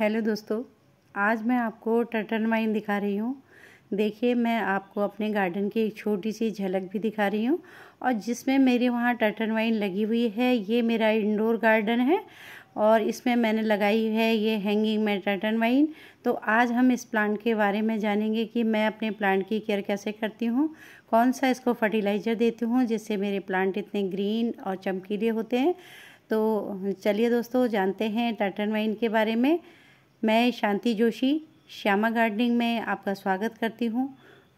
hello दोस्तों आज मैं आपको टर्टन माइन दिखा रही हूँ देखिए मैं आपको अपने गार्डन की एक छोटी सी झलक भी दिखा रही हूँ और जिसमें मेरे वहाँ टर्टन माइन लगी हुई है ये मेरा इंडोर गार्डन है और इसमें मैंने लगाई है ये हैंगिंग में टर्टन वाइन तो आज हम इस प्लांट के बारे में जानेंगे कि मैं अपने प्लांट की केयर कैसे करती हूँ कौन सा इसको फर्टिलाइज़र देती हूँ जिससे मेरे प्लांट इतने ग्रीन और चमकीले होते हैं तो चलिए दोस्तों जानते हैं टर्टन वाइन के बारे में मैं शांति जोशी श्यामा गार्डनिंग में आपका स्वागत करती हूँ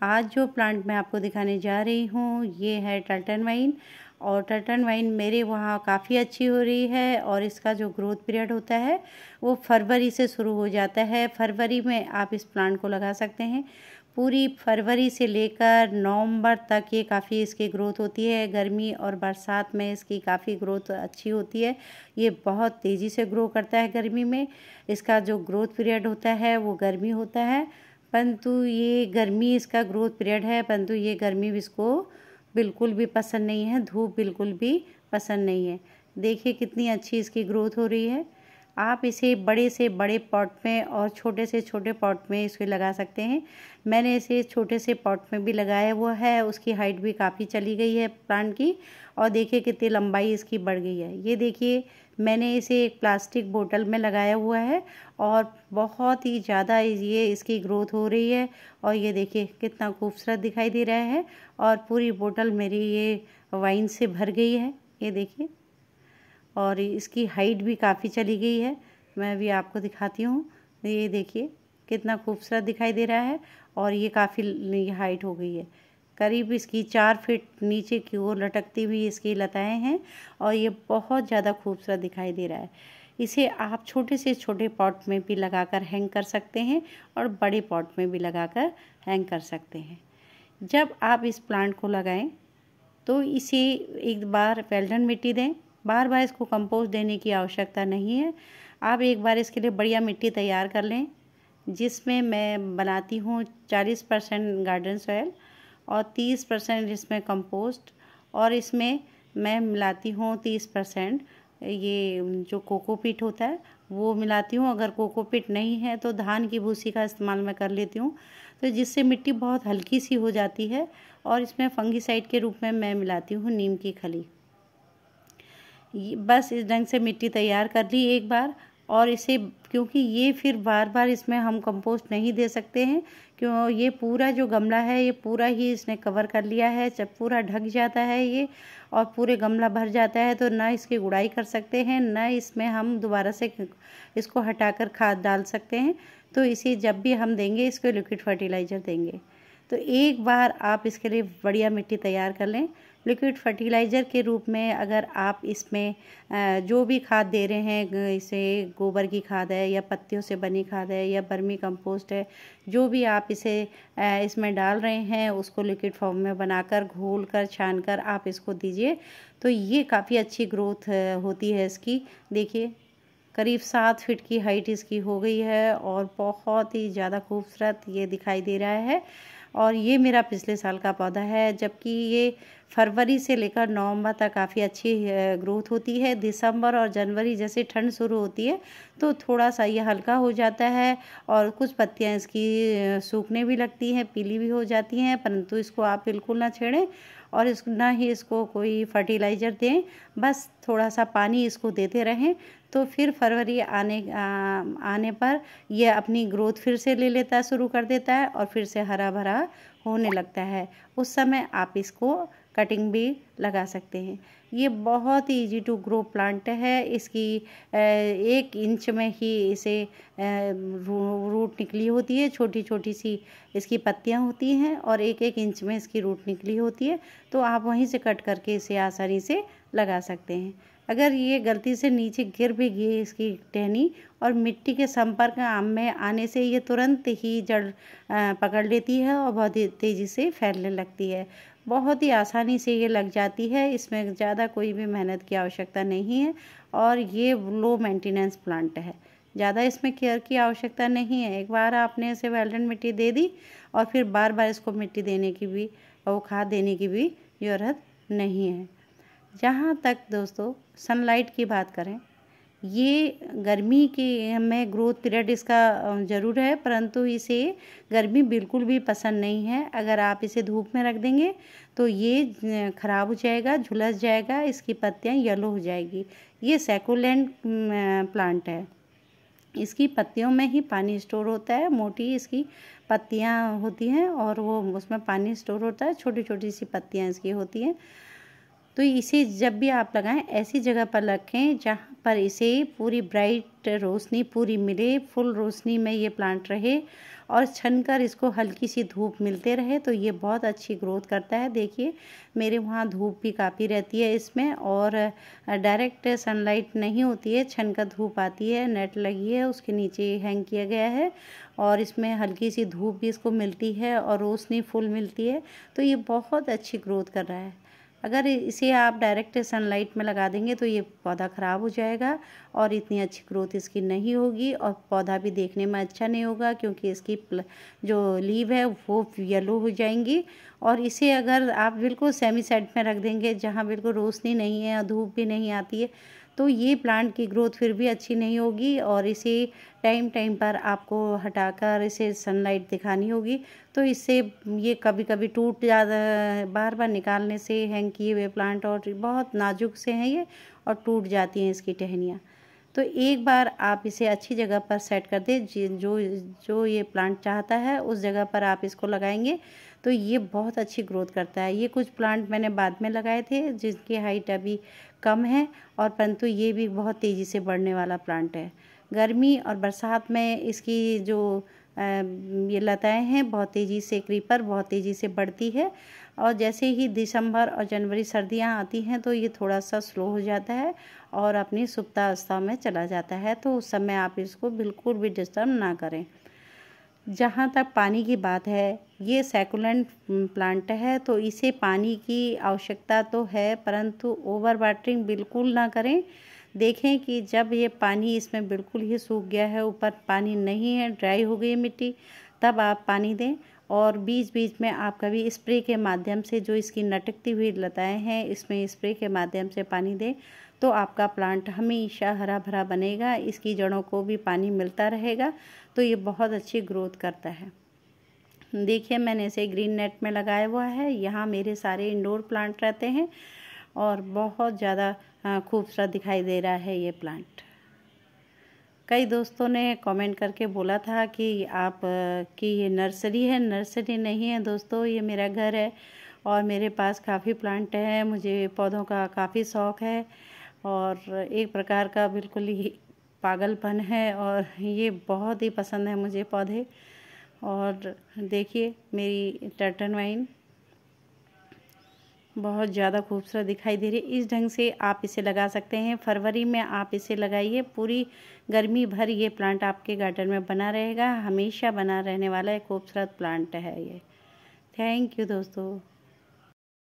आज जो प्लांट मैं आपको दिखाने जा रही हूँ ये है टल्टन वाइन और टर्टन वाइन मेरे वहाँ काफ़ी अच्छी हो रही है और इसका जो ग्रोथ पीरियड होता है वो फरवरी से शुरू हो जाता है फरवरी में आप इस प्लांट को लगा सकते हैं पूरी फरवरी से लेकर नवंबर तक ये काफ़ी इसकी ग्रोथ होती है गर्मी और बरसात में इसकी काफ़ी ग्रोथ अच्छी होती है ये बहुत तेज़ी से ग्रो करता है गर्मी में इसका जो ग्रोथ पीरियड होता है वो गर्मी होता है परंतु ये गर्मी इसका ग्रोथ पीरियड है परंतु ये गर्मी इसको बिल्कुल भी पसंद नहीं है धूप बिल्कुल भी पसंद नहीं है देखिए कितनी अच्छी इसकी ग्रोथ हो रही है आप इसे बड़े से बड़े पॉट में और छोटे से छोटे पॉट में इसे लगा सकते हैं मैंने इसे छोटे से पॉट में भी लगाया हुआ है उसकी हाइट भी काफ़ी चली गई है प्लांट की और देखिए कितनी लंबाई इसकी बढ़ गई है ये देखिए मैंने इसे एक प्लास्टिक बोतल में लगाया हुआ है और बहुत ही ज़्यादा ये इसकी ग्रोथ हो रही है और ये देखिए कितना खूबसूरत दिखाई दे रहा है और पूरी बोतल मेरी ये वाइन से भर गई है ये देखिए और इसकी हाइट भी काफ़ी चली गई है मैं अभी आपको दिखाती हूँ ये देखिए कितना खूबसूरत दिखाई दे रहा है और ये काफ़ी हाइट हो गई है करीब इसकी चार फीट नीचे की ओर लटकती हुई इसकी लताएं हैं और ये बहुत ज़्यादा खूबसूरत दिखाई दे रहा है इसे आप छोटे से छोटे पॉट में भी लगाकर हैंग कर सकते हैं और बड़े पॉट में भी लगाकर हैंग कर सकते हैं जब आप इस प्लांट को लगाएं तो इसे एक बार वेल्डन मिट्टी दें बार बार इसको कंपोस्ट देने की आवश्यकता नहीं है आप एक बार इसके लिए बढ़िया मिट्टी तैयार कर लें जिसमें मैं बनाती हूँ चालीस परसेंट गार्डन सॉयल और तीस परसेंट इसमें कंपोस्ट और इसमें मैं मिलाती हूँ तीस परसेंट ये जो कोकोपीट होता है वो मिलाती हूँ अगर कोकोपीट नहीं है तो धान की भूसी का इस्तेमाल मैं कर लेती हूँ तो जिससे मिट्टी बहुत हल्की सी हो जाती है और इसमें फंगीसाइड के रूप में मैं मिलाती हूँ नीम की खली बस इस ढंग से मिट्टी तैयार कर ली एक बार और इसे क्योंकि ये फिर बार बार इसमें हम कंपोस्ट नहीं दे सकते हैं क्यों ये पूरा जो गमला है ये पूरा ही इसने कवर कर लिया है जब पूरा ढक जाता है ये और पूरे गमला भर जाता है तो ना इसकी गुड़ाई कर सकते हैं ना इसमें हम दोबारा से इसको हटाकर खाद डाल सकते हैं तो इसे जब भी हम देंगे इसको लिक्विड फर्टिलाइज़र देंगे तो एक बार आप इसके लिए बढ़िया मिट्टी तैयार कर लें लिक्विड फर्टिलाइज़र के रूप में अगर आप इसमें जो भी खाद दे रहे हैं इसे गोबर की खाद है या पत्तियों से बनी खाद है या बर्मी कंपोस्ट है जो भी आप इसे इसमें डाल रहे हैं उसको लिक्विड फॉर्म में बनाकर घोल कर छान कर आप इसको दीजिए तो ये काफ़ी अच्छी ग्रोथ होती है इसकी देखिए करीब सात फिट की हाइट इसकी हो गई है और बहुत ही ज़्यादा खूबसूरत ये दिखाई दे रहा है और ये मेरा पिछले साल का पौधा है जबकि ये फरवरी से लेकर नवंबर तक काफ़ी अच्छी ग्रोथ होती है दिसंबर और जनवरी जैसे ठंड शुरू होती है तो थोड़ा सा ये हल्का हो जाता है और कुछ पत्तियाँ इसकी सूखने भी लगती हैं पीली भी हो जाती हैं परंतु इसको आप बिल्कुल ना छेड़ें और इस ना ही इसको कोई फर्टिलाइज़र दें बस थोड़ा सा पानी इसको देते रहें तो फिर फरवरी आने आ, आने पर यह अपनी ग्रोथ फिर से ले लेता शुरू कर देता है और फिर से हरा भरा होने लगता है उस समय आप इसको कटिंग भी लगा सकते हैं ये बहुत ही ईजी टू ग्रो प्लांट है इसकी एक इंच में ही इसे रूट निकली होती है छोटी छोटी सी इसकी पत्तियां होती हैं और एक एक इंच में इसकी रूट निकली होती है तो आप वहीं से कट करके इसे आसानी से लगा सकते हैं अगर ये गलती से नीचे गिर भी गई इसकी टहनी और मिट्टी के संपर्क आम में आने से ये तुरंत ही जड़ पकड़ लेती है और बहुत तेज़ी से फैलने लगती है बहुत ही आसानी से ये लग जाती है इसमें ज़्यादा कोई भी मेहनत की आवश्यकता नहीं है और ये लो मेंटेनेंस प्लांट है ज़्यादा इसमें केयर की आवश्यकता नहीं है एक बार आपने इसे वेल्डन मिट्टी दे दी और फिर बार बार इसको मिट्टी देने की भी और खाद देने की भी ज़रूरत नहीं है जहाँ तक दोस्तों सनलाइट की बात करें ये गर्मी के में ग्रोथ पीरियड इसका ज़रूर है परंतु इसे गर्मी बिल्कुल भी पसंद नहीं है अगर आप इसे धूप में रख देंगे तो ये ख़राब हो जाएगा झुलस जाएगा इसकी पत्तियाँ येलो हो जाएगी ये सेकुलेंट प्लांट है इसकी पत्तियों में ही पानी स्टोर होता है मोटी इसकी पत्तियाँ होती हैं और वो उसमें पानी स्टोर होता है छोटी छोटी सी पत्तियाँ इसकी होती हैं तो इसे जब भी आप लगाएं ऐसी जगह पर रखें जहाँ पर इसे पूरी ब्राइट रोशनी पूरी मिले फुल रोशनी में ये प्लांट रहे और छन कर इसको हल्की सी धूप मिलते रहे तो ये बहुत अच्छी ग्रोथ करता है देखिए मेरे वहाँ धूप भी काफ़ी रहती है इसमें और डायरेक्ट सनलाइट नहीं होती है छन कर धूप आती है नेट लगी है उसके नीचे हैंग किया गया है और इसमें हल्की सी धूप भी इसको मिलती है और रोशनी फुल मिलती है तो ये बहुत अच्छी ग्रोथ कर रहा है अगर इसे आप डायरेक्ट सनलाइट में लगा देंगे तो ये पौधा ख़राब हो जाएगा और इतनी अच्छी ग्रोथ इसकी नहीं होगी और पौधा भी देखने में अच्छा नहीं होगा क्योंकि इसकी जो लीव है वो येलो हो जाएंगी और इसे अगर आप बिल्कुल सेमी सेट में रख देंगे जहाँ बिल्कुल रोशनी नहीं है धूप भी नहीं आती है तो ये प्लांट की ग्रोथ फिर भी अच्छी नहीं होगी और इसे टाइम टाइम पर आपको हटाकर इसे सनलाइट दिखानी होगी तो इससे ये कभी कभी टूट जा बार बार निकालने से हैंग किए हुए प्लांट और बहुत नाजुक से हैं ये और टूट जाती हैं इसकी टहनियाँ तो एक बार आप इसे अच्छी जगह पर सेट कर दें जो जो ये प्लांट चाहता है उस जगह पर आप इसको लगाएंगे तो ये बहुत अच्छी ग्रोथ करता है ये कुछ प्लांट मैंने बाद में लगाए थे जिनकी हाइट अभी कम है और परंतु ये भी बहुत तेज़ी से बढ़ने वाला प्लांट है गर्मी और बरसात में इसकी जो ये लताएं हैं बहुत तेज़ी से क्रीपर बहुत तेज़ी से बढ़ती है और जैसे ही दिसंबर और जनवरी सर्दियां आती हैं तो ये थोड़ा सा स्लो हो जाता है और अपनी सुप्ता अवस्था में चला जाता है तो उस समय आप इसको बिल्कुल भी डिस्टर्ब ना करें जहाँ तक पानी की बात है ये सेकुलेंट प्लांट है तो इसे पानी की आवश्यकता तो है परंतु ओवर वाटरिंग बिल्कुल ना करें देखें कि जब ये पानी इसमें बिल्कुल ही सूख गया है ऊपर पानी नहीं है ड्राई हो गई मिट्टी तब आप पानी दें और बीच बीच में आप कभी स्प्रे के माध्यम से जो इसकी नटकती हुई लताएं हैं इसमें स्प्रे के माध्यम से पानी दें तो आपका प्लांट हमेशा हरा भरा बनेगा इसकी जड़ों को भी पानी मिलता रहेगा तो ये बहुत अच्छी ग्रोथ करता है देखिए मैंने इसे ग्रीन नेट में लगाया हुआ है यहाँ मेरे सारे इंडोर प्लांट रहते हैं और बहुत ज़्यादा हाँ, खूबसूरत दिखाई दे रहा है ये प्लांट कई दोस्तों ने कमेंट करके बोला था कि आप कि ये नर्सरी है नर्सरी नहीं है दोस्तों ये मेरा घर है और मेरे पास काफ़ी प्लांट है मुझे पौधों का काफ़ी शौक़ है और एक प्रकार का बिल्कुल ही पागलपन है और ये बहुत ही पसंद है मुझे पौधे और देखिए मेरी टर्टन वाइन बहुत ज़्यादा खूबसूरत दिखाई दे रही है इस ढंग से आप इसे लगा सकते हैं फरवरी में आप इसे लगाइए पूरी गर्मी भर ये प्लांट आपके गार्डन में बना रहेगा हमेशा बना रहने वाला एक खूबसूरत प्लांट है ये थैंक यू दोस्तों